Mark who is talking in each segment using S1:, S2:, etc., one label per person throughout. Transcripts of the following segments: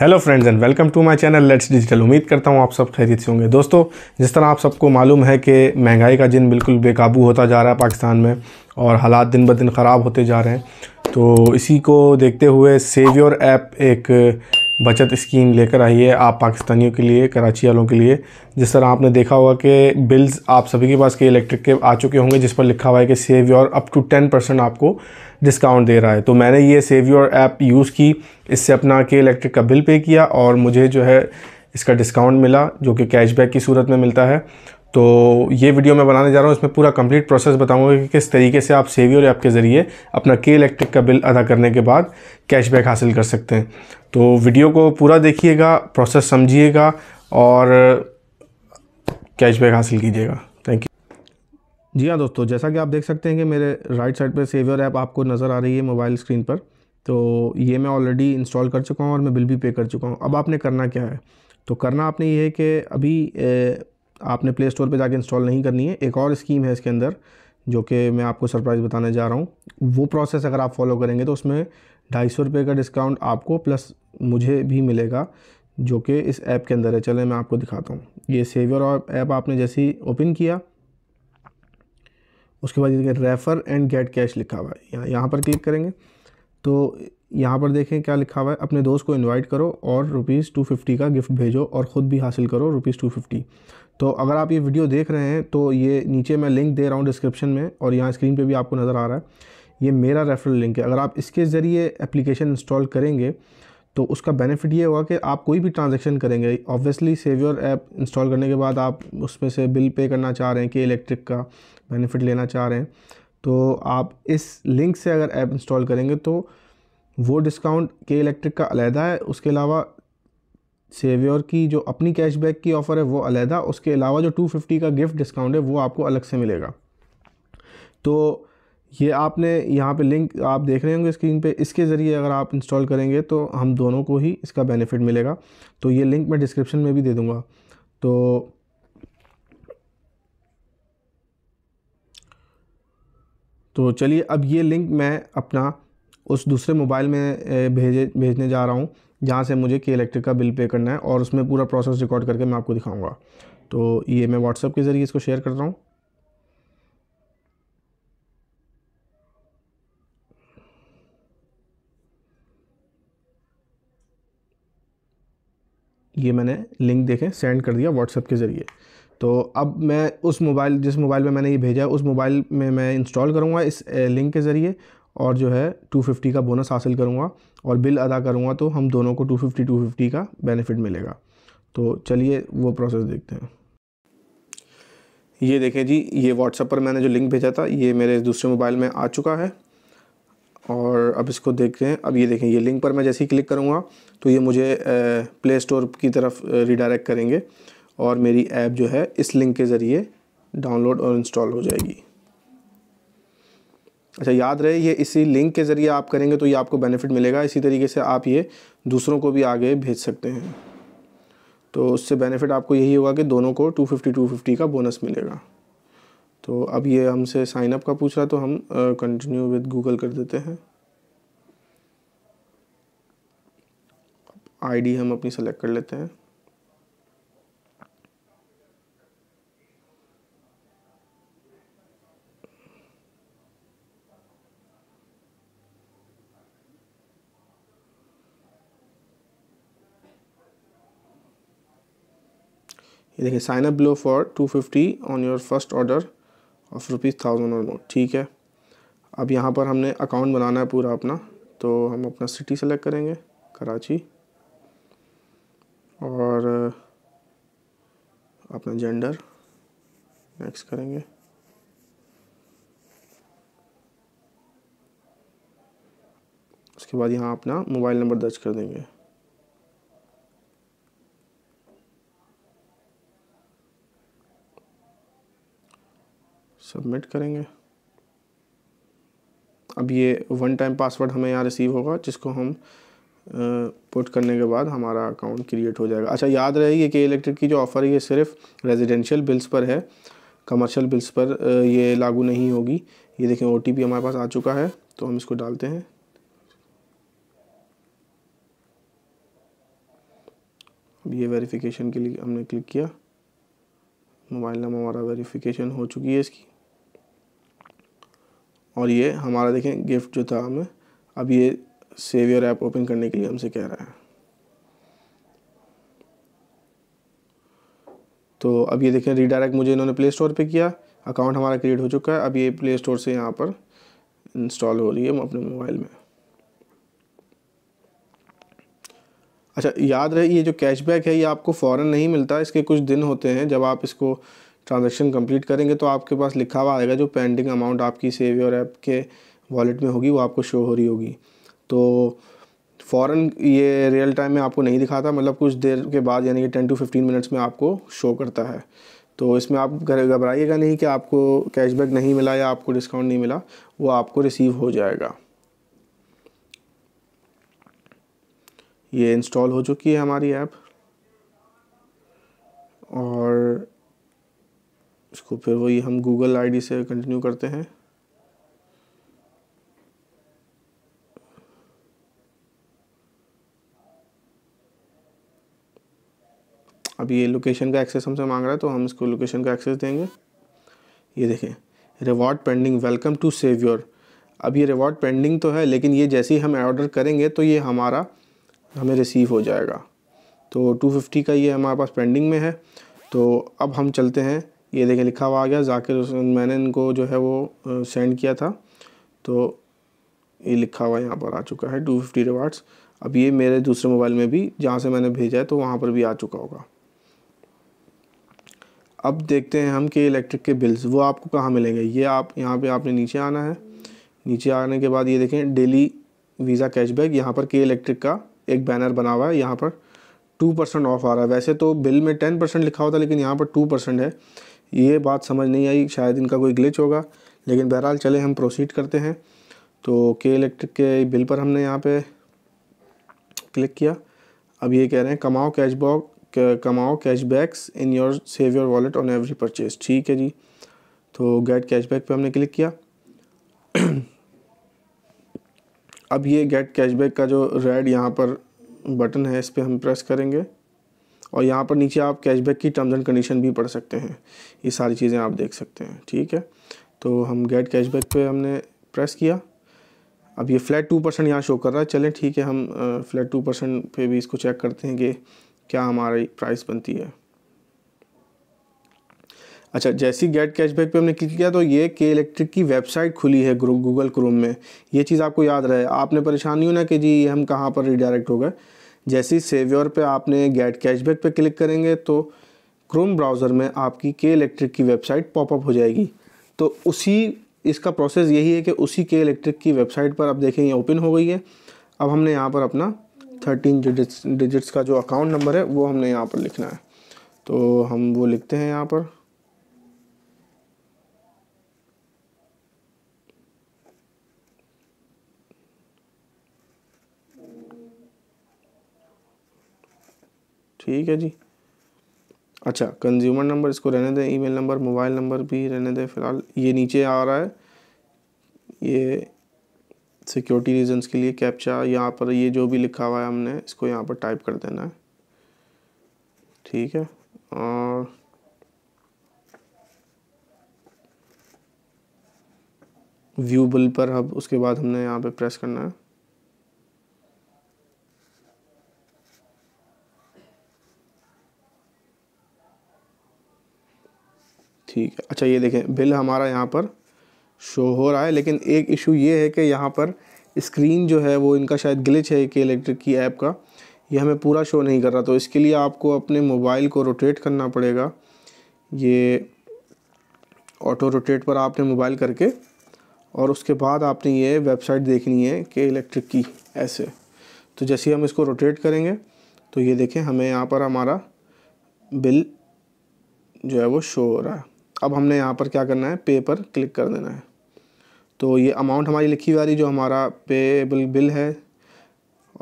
S1: hello friends and welcome to my channel let's digital उम्मीद करता हूँ आप सब खैरियत से होंगे दोस्तों जिस तरह आप सबको मालूम है कि महंगाई का जिन बिल्कुल बेकाबू होता जा रहा है पाकिस्तान में और हालात दिन ब दिन ख़राब होते जा रहे हैं तो इसी को देखते हुए सेवियर ऐप एक बचत स्कीम लेकर आई है आप पाकिस्तानियों के लिए कराची वालों के लिए जिस तरह आपने देखा होगा कि बिल्स आप सभी के पास के इलेक्ट्रिक के आ चुके होंगे जिस पर लिखा हुआ है कि save your up to ten percent आपको डिस्काउंट दे रहा है तो मैंने ये सेव योर ऐप यूज़ की इससे अपना के इलेक्ट्रिक का बिल पे किया और मुझे जो है इसका डिस्काउंट मिला जो कि कैशबैक की सूरत में मिलता है तो ये वीडियो मैं बनाने जा रहा हूँ इसमें पूरा कंप्लीट प्रोसेस बताऊँगा कि किस तरीके से आप सेवियर ऐप के ज़रिए अपना के इलेक्ट्रिक का बिल अदा करने के बाद कैशबैक हासिल कर सकते हैं तो वीडियो को पूरा देखिएगा प्रोसेस समझिएगा और कैशबैक हासिल कीजिएगा जी हाँ दोस्तों जैसा कि आप देख सकते हैं कि मेरे राइट साइड पर सेवियर ऐप आपको नज़र आ रही है मोबाइल स्क्रीन पर तो ये मैं ऑलरेडी इंस्टॉल कर चुका हूँ और मैं बिल भी पे कर चुका हूँ अब आपने करना क्या है तो करना आपने ये है कि अभी ए, आपने प्ले स्टोर पर जाके इंस्टॉल नहीं करनी है एक और स्कीम है इसके अंदर जो कि मैं आपको सरप्राइज़ बताने जा रहा हूँ वो प्रोसेस अगर आप फॉलो करेंगे तो उसमें ढाई सौ रुपये का डिस्काउंट आपको प्लस मुझे भी मिलेगा जो कि इस ऐप के अंदर है चले मैं आपको दिखाता हूँ ये सेवियर ऐप आपने जैसे ही ओपन किया उसके बाद ये देखें रेफ़र एंड गेट कैश लिखा हुआ है यहाँ यहाँ पर क्लिक करेंगे तो यहाँ पर देखें क्या लिखा हुआ है अपने दोस्त को इनवाइट करो और रुपीज़ टू फिफ्टी का गिफ्ट भेजो और ख़ुद भी हासिल करो रुपीज़ टू फिफ्टी तो अगर आप ये वीडियो देख रहे हैं तो ये नीचे मैं लिंक दे रहा हूँ डिस्क्रिप्शन में और यहाँ स्क्रीन पे भी आपको नज़र आ रहा है ये मेरा रेफरल लिंक है अगर आप इसके ज़रिए एप्लीकेशन इंस्टॉल करेंगे तो उसका बेनिफिट ये होगा कि आप कोई भी ट्रांजेक्शन करेंगे ऑब्वियसली सेवियर ऐप इंस्टॉल करने के बाद आप उसमें से बिल पे करना चाह रहे हैं कि इलेक्ट्रिक का बेनिफिट लेना चाह रहे हैं तो आप इस लिंक से अगर ऐप इंस्टॉल करेंगे तो वो डिस्काउंट के इलेक्ट्रिक का अलहदा है उसके अलावा सेवियर की जो अपनी कैशबैक की ऑफ़र है वो अलहदा उसके अलावा जो 250 का गिफ्ट डिस्काउंट है वो आपको अलग से मिलेगा तो ये आपने यहाँ पे लिंक आप देख रहे होंगे स्क्रीन पे इसके ज़रिए अगर आप इंस्टॉल करेंगे तो हम दोनों को ही इसका बेनिफिट मिलेगा तो ये लिंक मैं डिस्क्रिप्शन में भी दे दूँगा तो तो चलिए अब ये लिंक मैं अपना उस दूसरे मोबाइल में भेजे भेजने जा रहा हूँ जहाँ से मुझे के इलेक्ट्रिक का बिल पे करना है और उसमें पूरा प्रोसेस रिकॉर्ड करके मैं आपको दिखाऊंगा तो ये मैं व्हाट्सअप के ज़रिए इसको शेयर कर रहा हूँ ये मैंने लिंक देखें सेंड कर दिया व्हाट्सएप के ज़रिए तो अब मैं उस मोबाइल जिस मोबाइल में मैंने ये भेजा है उस मोबाइल में मैं इंस्टॉल करूँगा इस लिंक के ज़रिए और जो है 250 का बोनस हासिल करूँगा और बिल अदा करूँगा तो हम दोनों को 250 250 का बेनिफिट मिलेगा तो चलिए वो प्रोसेस देखते हैं ये देखें जी ये व्हाट्सएप पर मैंने जो लिंक भेजा था ये मेरे दूसरे मोबाइल में आ चुका है और अब इसको देखते हैं अब ये देखें ये लिंक पर मैं जैसे ही क्लिक करूँगा तो ये मुझे प्ले स्टोर की तरफ रिडायरेक्ट करेंगे और मेरी ऐप जो है इस लिंक के ज़रिए डाउनलोड और इंस्टॉल हो जाएगी अच्छा याद रहे ये इसी लिंक के ज़रिए आप करेंगे तो ये आपको बेनिफिट मिलेगा इसी तरीके से आप ये दूसरों को भी आगे भेज सकते हैं तो उससे बेनिफिट आपको यही होगा कि दोनों को 250 250 का बोनस मिलेगा तो अब ये हमसे साइन अप का पूछ रहा तो हम कंटिन्यू विद गूगल कर देते हैं आईडी हम अपनी सेलेक्ट कर लेते हैं देखिए sign up below for two fifty on your first order of rupees thousand or more ठीक है अब यहाँ पर हमने अकाउंट बनाना है पूरा अपना तो हम अपना सिटी सेलेक्ट करेंगे कराची और अपना जेंडर नेक्स्ट करेंगे उसके बाद यहाँ अपना मोबाइल नंबर दर्ज कर देंगे सबमिट करेंगे अब ये वन टाइम पासवर्ड हमें यहाँ रिसीव होगा जिसको हम पुट करने के बाद हमारा अकाउंट क्रिएट हो जाएगा अच्छा याद रहे ये कि इलेक्ट्रिक की जो ऑफ़र है ये सिर्फ रेजिडेंशियल बिल्स पर है कमर्शियल बिल्स पर ये लागू नहीं होगी ये देखें ओ हमारे पास आ चुका है तो हम इसको डालते हैं अब ये वेरिफिकेशन के लिए हमने क्लिक किया मोबाइल नंबर हमारा वेरिफिकेशन हो चुकी है इसकी और ये हमारा देखें गिफ्ट जो था हमें अब ये सेवियर ऐप ओपन करने के लिए हमसे कह रहा है तो अब ये देखें रीडायरेक्ट मुझे इन्होंने प्ले स्टोर पर किया अकाउंट हमारा क्रिएट हो चुका है अब ये प्ले स्टोर से यहाँ पर इंस्टॉल हो रही है अपने मोबाइल में अच्छा याद रहे ये जो कैशबैक है ये आपको फ़ौरन नहीं मिलता इसके कुछ दिन होते हैं जब आप इसको ट्रांजेक्शन कम्प्लीट करेंगे तो आपके पास लिखा हुआ आएगा जो पेंडिंग अमाउंट आपकी सेवियर ऐप के वॉलेट में होगी वो आपको शो हो रही होगी तो फ़ौर ये रियल टाइम में आपको नहीं दिखाता मतलब कुछ देर के बाद यानी कि टेन टू फिफ्टीन मिनट्स में आपको शो करता है तो इसमें आप घबराइएगा नहीं कि आपको कैशबैक नहीं मिला या आपको डिस्काउंट नहीं मिला वो आपको रिसीव हो जाएगा ये इंस्टॉल हो चुकी है हमारी ऐप और इसको फिर वही हम गूगल आईडी से कंटिन्यू करते हैं अब ये लोकेशन का एक्सेस हमसे मांग रहा है तो हम इसको लोकेशन का एक्सेस देंगे ये देखें reward pending welcome to save your अब ये रिवॉर्ड पेंडिंग तो है लेकिन ये जैसे ही हम ऑर्डर करेंगे तो ये हमारा हमें रिसीव हो जाएगा तो 250 का ये हमारे पास पेंडिंग में है तो अब हम चलते हैं ये देखें लिखा हुआ आ गया जाकिर हुसैन मैंने इनको जो है वो सेंड किया था तो ये लिखा हुआ यहाँ पर आ चुका है टू फिफ्टी रिवार्ड्स अब ये मेरे दूसरे मोबाइल में भी जहाँ से मैंने भेजा है तो वहाँ पर भी आ चुका होगा अब देखते हैं हम कि इलेक्ट्रिक के बिल्स वो आपको कहाँ मिलेंगे ये आप यहाँ पे आपने नीचे आना है नीचे आने के बाद ये देखें डेली वीज़ा कैशबैक यहाँ पर के इलेक्ट्रिक का एक बैनर बना हुआ है यहाँ पर टू परसेंट ऑफ आ रहा है वैसे तो बिल में टेन परसेंट लिखा होता है लेकिन यहाँ पर टू परसेंट है ये बात समझ नहीं आई शायद इनका कोई ग्लिच होगा लेकिन बहरहाल चले हम प्रोसीड करते हैं तो के इलेक्ट्रिक के बिल पर हमने यहाँ पे क्लिक किया अब ये कह रहे हैं कमाओ कैशबॉक कमाओ cashbacks in your save your wallet on every purchase ठीक है जी तो गेट कैशबैक पे हमने क्लिक किया अब ये गेट कैशबैक का जो रेड यहाँ पर बटन है इस पर हम प्रेस करेंगे और यहाँ पर नीचे आप कैशबैक की टर्म्स एंड कंडीशन भी पढ़ सकते हैं ये सारी चीज़ें आप देख सकते हैं ठीक है तो हम गेट कैशबैक पे हमने प्रेस किया अब ये फ्लैट टू परसेंट यहाँ शो कर रहा है चलें ठीक है हम फ्लैट टू परसेंट पे भी इसको चेक करते हैं कि क्या हमारी प्राइस बनती है अच्छा जैसी गेट कैशबैक पे हमने क्लिक किया तो ये के इलेक्ट्रिक की वेबसाइट खुली है गूगल क्रोम में ये चीज़ आपको याद रहे आपने परेशानी नहीं होना कि जी हम कहाँ पर रिडायरेक्ट हो गए जैसे ही सेवियर पे आपने गेट कैशबैक पे क्लिक करेंगे तो क्रोम ब्राउज़र में आपकी के इलेक्ट्रिक की वेबसाइट पॉपअप हो जाएगी तो उसी इसका प्रोसेस यही है कि उसी के इलेक्ट्रिक की वेबसाइट पर आप देखें ये ओपन हो गई है अब हमने यहाँ पर अपना थर्टीन डिजिट्स डिजिट्स का जो अकाउंट नंबर है वो हमने यहाँ पर लिखना है तो हम वो लिखते हैं यहाँ पर ठीक है जी अच्छा कंज्यूमर नंबर इसको रहने दें ईमेल नंबर मोबाइल नंबर भी रहने दें फ़िलहाल ये नीचे आ रहा है ये सिक्योरिटी रीजंस के लिए कैप्चा यहाँ पर ये जो भी लिखा हुआ है हमने इसको यहाँ पर टाइप कर देना है ठीक है और व्यू पर अब उसके बाद हमने यहाँ पे प्रेस करना है ठीक है अच्छा ये देखें बिल हमारा यहाँ पर शो हो रहा है लेकिन एक इशू ये है कि यहाँ पर स्क्रीन जो है वो इनका शायद ग्लिच है कि इलेक्ट्रिक की ऐप का ये हमें पूरा शो नहीं कर रहा तो इसके लिए आपको अपने मोबाइल को रोटेट करना पड़ेगा ये ऑटो रोटेट पर आपने मोबाइल करके और उसके बाद आपने ये वेबसाइट देखनी है कि इलेक्ट्रिक की ऐसे तो जैसे हम इसको रोटेट करेंगे तो ये देखें हमें यहाँ पर हमारा बिल जो है वो शो हो रहा है अब हमने यहाँ पर क्या करना है पे पर क्लिक कर देना है तो ये अमाउंट हमारी लिखी हुई आ रही जो हमारा पेबल बिल है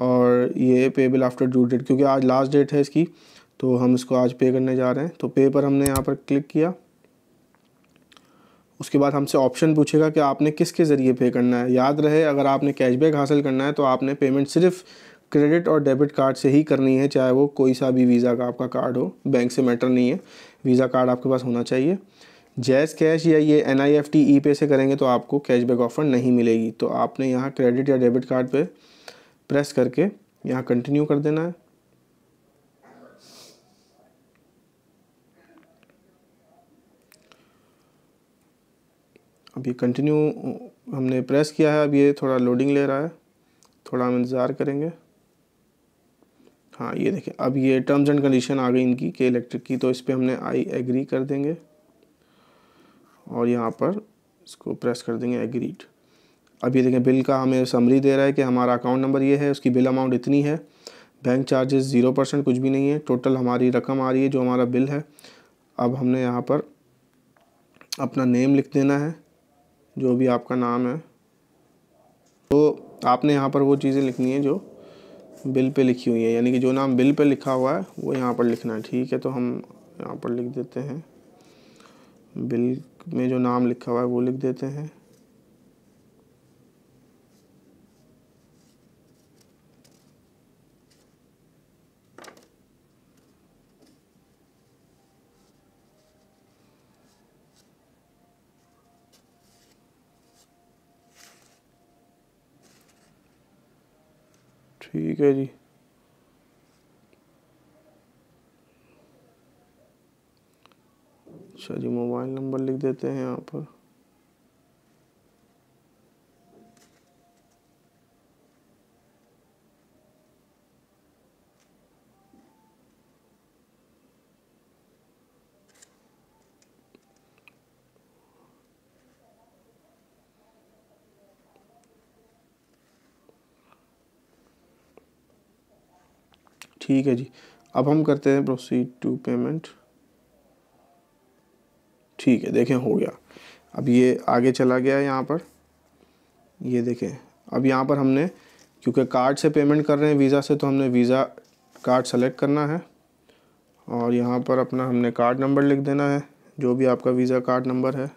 S1: और ये पे बिल आफ्टर ड्यू डेट क्योंकि आज लास्ट डेट है इसकी तो हम इसको आज पे करने जा रहे हैं तो पे पर हमने यहाँ पर क्लिक किया उसके बाद हमसे ऑप्शन पूछेगा कि आपने किसके ज़रिए पे करना है याद रहे अगर आपने कैशबैक हासिल करना है तो आपने पेमेंट सिर्फ क्रेडिट और डेबिट कार्ड से ही करनी है चाहे वो कोई सा भी वीज़ा का आपका कार्ड हो बैंक से मैटर नहीं है वीज़ा कार्ड आपके पास होना चाहिए जैस कैश या ये N I F T E पे से करेंगे तो आपको कैशबैक ऑफ़र नहीं मिलेगी तो आपने यहाँ क्रेडिट या डेबिट कार्ड पे प्रेस करके यहाँ कंटिन्यू कर देना है अब ये कंटिन्यू हमने प्रेस किया है अब ये थोड़ा लोडिंग ले रहा है थोड़ा हम इंतज़ार करेंगे हाँ ये देखें अब ये टर्म्स एंड कंडीशन आ गई इनकी के इलेक्ट्रिक की तो इस पर हमने आई एग्री कर देंगे और यहाँ पर इसको प्रेस कर देंगे एग्रीड अब ये देखें बिल का हमें समरी दे रहा है कि हमारा अकाउंट नंबर ये है उसकी बिल अमाउंट इतनी है बैंक चार्जेस ज़ीरो परसेंट कुछ भी नहीं है टोटल हमारी रकम आ रही है जो हमारा बिल है अब हमने यहाँ पर अपना नेम लिख देना है जो भी आपका नाम है तो आपने यहाँ पर वो चीज़ें लिखनी है जो बिल पे लिखी हुई है यानी कि जो नाम बिल पे लिखा हुआ है वो यहाँ पर लिखना है ठीक है तो हम यहाँ पर लिख देते हैं बिल में जो नाम लिखा हुआ है वो लिख देते हैं ठीक है जी देते हैं यहाँ पर ठीक है जी अब हम करते हैं प्रोसीड टू पेमेंट ठीक है देखें हो गया अब ये आगे चला गया है यहाँ पर ये देखें अब यहाँ पर हमने क्योंकि कार्ड से पेमेंट कर रहे हैं वीज़ा से तो हमने वीज़ा कार्ड सेलेक्ट करना है और यहाँ पर अपना हमने कार्ड नंबर लिख देना है जो भी आपका वीज़ा कार्ड नंबर है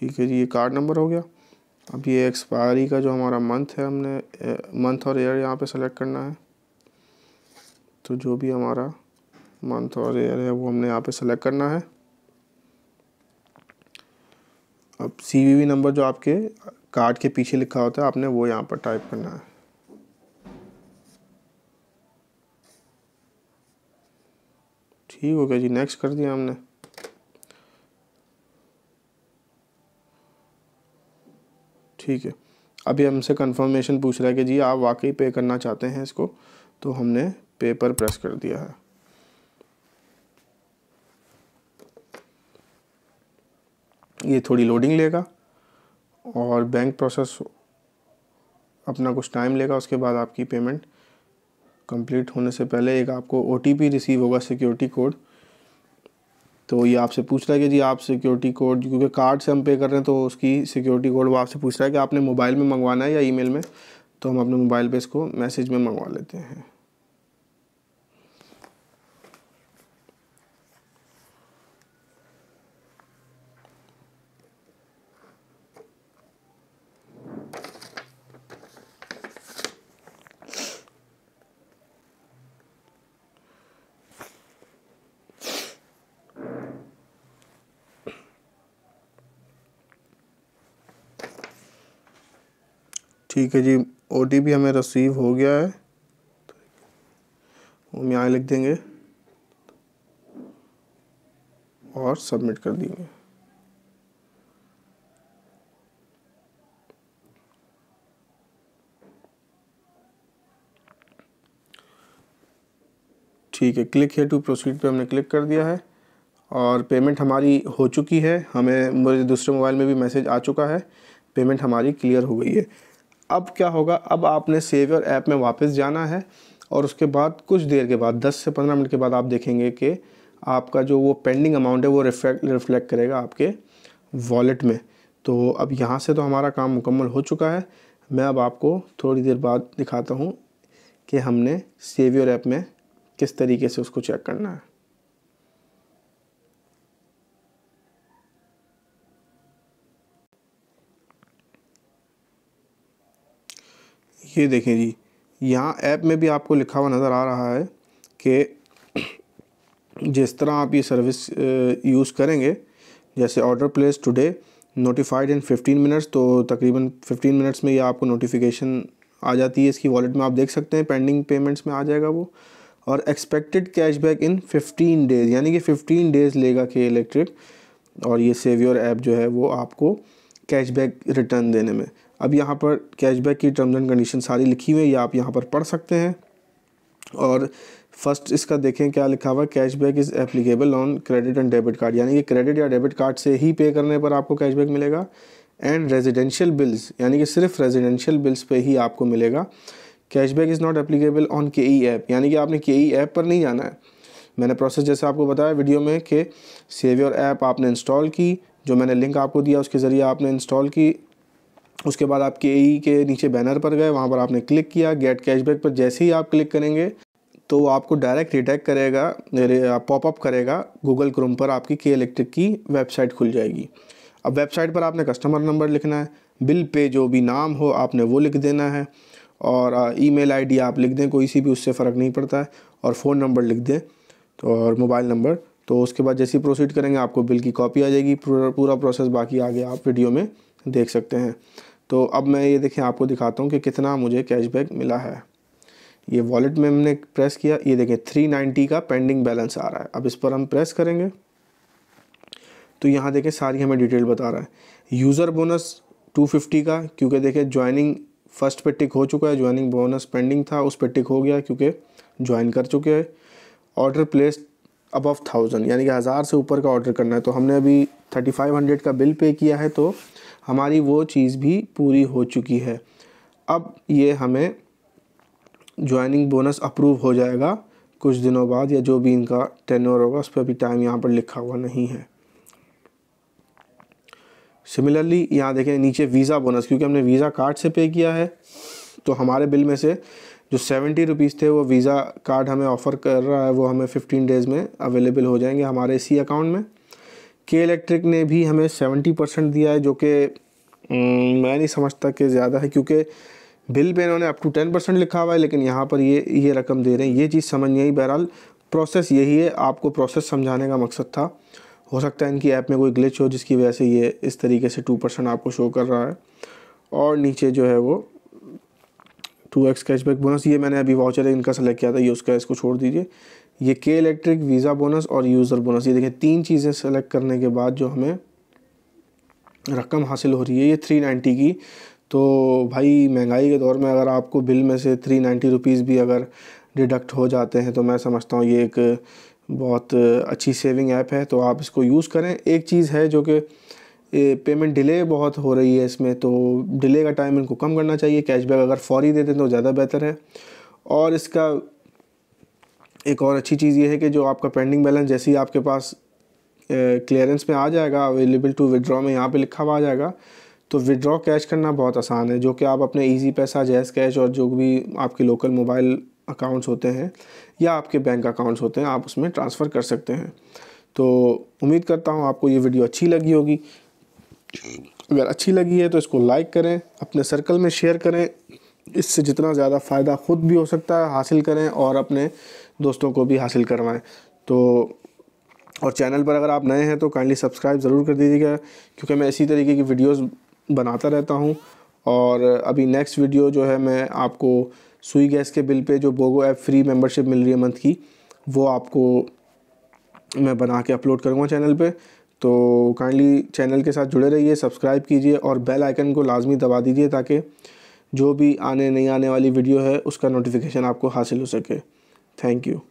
S1: ठीक है जी ये कार्ड नंबर हो गया अब ये एक्सपायरी का जो हमारा मंथ है हमने मंथ और एयर यहाँ पे सेलेक्ट करना है तो जो भी हमारा मंथ और ईयर है वो हमने यहाँ पे सेलेक्ट करना है अब सी नंबर जो आपके कार्ड के पीछे लिखा होता है आपने वो यहाँ पर टाइप करना है ठीक हो गया जी नेक्स्ट कर दिया हमने ठीक है अभी हमसे कंफर्मेशन पूछ रहा है कि जी आप वाकई पे करना चाहते हैं इसको तो हमने पे पर प्रेस कर दिया है ये थोड़ी लोडिंग लेगा और बैंक प्रोसेस अपना कुछ टाइम लेगा उसके बाद आपकी पेमेंट कंप्लीट होने से पहले एक आपको ओ रिसीव होगा सिक्योरिटी कोड तो ये आपसे पूछ रहा है कि जी आप सिक्योरिटी कोड क्योंकि कार्ड से हम पे कर रहे हैं तो उसकी सिक्योरिटी कोड वो आपसे पूछ रहा है कि आपने मोबाइल में मंगवाना है या ईमेल में तो हम अपने मोबाइल पे इसको मैसेज में मंगवा लेते हैं ठीक है जी ओ हमें रसीव हो गया है हम यहाँ लिख देंगे और सबमिट कर देंगे ठीक है क्लिक है टू प्रोसीड पे हमने क्लिक कर दिया है और पेमेंट हमारी हो चुकी है हमें मुझे दूसरे मोबाइल में भी मैसेज आ चुका है पेमेंट हमारी क्लियर हो गई है अब क्या होगा अब आपने सेवियर ऐप में वापस जाना है और उसके बाद कुछ देर के बाद 10 से 15 मिनट के बाद आप देखेंगे कि आपका जो वो पेंडिंग अमाउंट है वो रिफ्लेक्ट रिफ्लेक्ट करेगा आपके वॉलेट में तो अब यहाँ से तो हमारा काम मुकम्मल हो चुका है मैं अब आपको थोड़ी देर बाद दिखाता हूँ कि हमने सेवियर ऐप में किस तरीके से उसको चेक करना है ये देखें जी यहाँ ऐप में भी आपको लिखा हुआ नज़र आ रहा है कि जिस तरह आप ये सर्विस यूज़ करेंगे जैसे order place today notified in 15 minutes तो तकरीबन 15 मिनट्स में ये आपको नोटिफिकेशन आ जाती है इसकी वॉलेट में आप देख सकते हैं पेंडिंग पेमेंट्स में आ जाएगा वो और एक्सपेक्टेड कैशबैक इन 15 डेज़ यानी कि 15 डेज़ लेगा के इलेक्ट्रिक और ये सेवियर ऐप जो है वो आपको कैशबैक रिटर्न देने में अब यहाँ पर कैशबैक की टर्म्स एंड कंडीशन सारी लिखी हुई है या आप यहाँ पर पढ़ सकते हैं और फर्स्ट इसका देखें क्या लिखा हुआ cashback is applicable on credit and debit card यानी कि क्रेडिट या डेबिट कार्ड से ही पे करने पर आपको कैशबैक मिलेगा एंड रेजिडेंशियल बिल्स यानी कि सिर्फ रेजिडेंशियल बिल्स पे ही आपको मिलेगा cashback is not applicable on के ई ऐप यानी कि आपने के ई ऐप पर नहीं जाना है मैंने प्रोसेस जैसे आपको बताया वीडियो में कि सेवियर ऐप आपने इंस्टॉल की जो मैंने लिंक आपको दिया उसके ज़रिए आपने इंस्टॉल की उसके बाद आप के ई e के नीचे बैनर पर गए वहाँ पर आपने क्लिक किया गेट कैशबैक पर जैसे ही आप क्लिक करेंगे तो आपको डायरेक्ट रिटैक करेगा पॉपअप करेगा गूगल क्रोम पर आपकी के इलेक्ट्रिक की वेबसाइट खुल जाएगी अब वेबसाइट पर आपने कस्टमर नंबर लिखना है बिल पे जो भी नाम हो आपने वो लिख देना है और ईमेल आईडी आप लिख दें कोई सी भी उससे फ़र्क नहीं पड़ता है और फ़ोन नंबर लिख दें तो और मोबाइल नंबर तो उसके बाद जैसे ही प्रोसीड करेंगे आपको बिल की कॉपी आ जाएगी पूरा पूरा प्रोसेस बाकी आगे आप वीडियो में देख सकते हैं तो अब मैं ये देखें आपको दिखाता हूँ कि कितना मुझे कैशबैक मिला है ये वॉलेट में हमने प्रेस किया ये देखें 390 का पेंडिंग बैलेंस आ रहा है अब इस पर हम प्रेस करेंगे तो यहाँ देखें सारी हमें डिटेल बता रहा है यूज़र बोनस 250 का क्योंकि देखें ज्वाइनिंग फर्स्ट पे टिक हो चुका है ज्वाइनिंग बोनस पेंडिंग था उस पर टिक हो गया क्योंकि ज्वाइन कर चुके हैं ऑर्डर प्लेस अबव थाउजेंड यानी कि हज़ार से ऊपर का ऑर्डर करना है तो हमने अभी थर्टी फाइव हंड्रेड का बिल पे किया है तो हमारी वो चीज़ भी पूरी हो चुकी है अब ये हमें ज्वाइनिंग बोनस अप्रूव हो जाएगा कुछ दिनों बाद या जो भी इनका टेनोर होगा उस पर अभी टाइम यहाँ पर लिखा हुआ नहीं है सिमिलरली यहाँ देखें नीचे वीज़ा बोनस क्योंकि हमने वीज़ा कार्ड से पे किया है तो हमारे बिल में से जो सेवेंटी रुपीज़ थे वो वीज़ा कार्ड हमें ऑफ़र कर रहा है वो हमें फिफ्टीन डेज़ में अवेलेबल हो जाएंगे हमारे इसी अकाउंट में के इलेक्ट्रिक ने भी हमें सेवेंटी परसेंट दिया है जो कि हम्म, मैं नहीं समझता कि ज़्यादा है क्योंकि बिल पे इन्होंने अप टू टेन परसेंट लिखा हुआ है लेकिन यहाँ पर ये ये रकम दे रहे हैं ये चीज़ समझ नहीं आई बहरहाल प्रोसेस यही है आपको प्रोसेस समझाने का मकसद था हो सकता है इनकी ऐप में कोई ग्लिच हो जिसकी वजह से ये इस तरीके से टू परसेंट आपको शो कर रहा है और नीचे जो है वो टू एक्स कैशबैक बोनस ये मैंने अभी वाउचर इनका सेलेक्ट किया था ये उसका इसको छोड़ दीजिए ये के इलेक्ट्रिक वीज़ा बोनस और यूज़र बोनस ये देखें तीन चीज़ें सेलेक्ट करने के बाद जो हमें रकम हासिल हो रही है ये थ्री नाइन्टी की तो भाई महंगाई के दौर में अगर आपको बिल में से थ्री नाइन्टी रुपीज़ भी अगर डिडक्ट हो जाते हैं तो मैं समझता हूँ ये एक बहुत अच्छी सेविंग ऐप है तो आप इसको यूज़ करें एक चीज़ है जो कि पेमेंट डिले बहुत हो रही है इसमें तो डिले का टाइम इनको कम करना चाहिए कैशबैक अगर फौरी देते तो ज़्यादा बेहतर है और इसका एक और अच्छी चीज़ ये है कि जो आपका पेंडिंग बैलेंस जैसे ही आपके पास क्लियरेंस में आ जाएगा अवेलेबल टू विदड्रॉ में यहाँ पे लिखा हुआ आ जाएगा तो विदड्रॉ कैश करना बहुत आसान है जो कि आप अपने इजी पैसा जैस कैश और जो भी आपके लोकल मोबाइल अकाउंट्स होते हैं या आपके बैंक अकाउंट्स होते हैं आप उसमें ट्रांसफ़र कर सकते हैं तो उम्मीद करता हूँ आपको ये वीडियो अच्छी लगी होगी अगर अच्छी लगी है तो इसको लाइक करें अपने सर्कल में शेयर करें इससे जितना ज़्यादा फ़ायदा ख़ुद भी हो सकता है हासिल करें और अपने दोस्तों को भी हासिल करवाएँ तो और चैनल पर अगर आप नए हैं तो काइंडली सब्सक्राइब ज़रूर कर दीजिएगा क्योंकि मैं इसी तरीके की वीडियोस बनाता रहता हूं और अभी नेक्स्ट वीडियो जो है मैं आपको सुई गैस के बिल पे जो बोगो ऐप फ्री मेंबरशिप मिल रही है मंथ की वो आपको मैं बना के अपलोड करूँगा चैनल पर तो काइंडली चैनल के साथ जुड़े रहिए सब्सक्राइब कीजिए और बेल आइकन को लाजमी दबा दीजिए ताकि जो भी आने नहीं आने वाली वीडियो है उसका नोटिफिकेशन आपको हासिल हो सके थैंक यू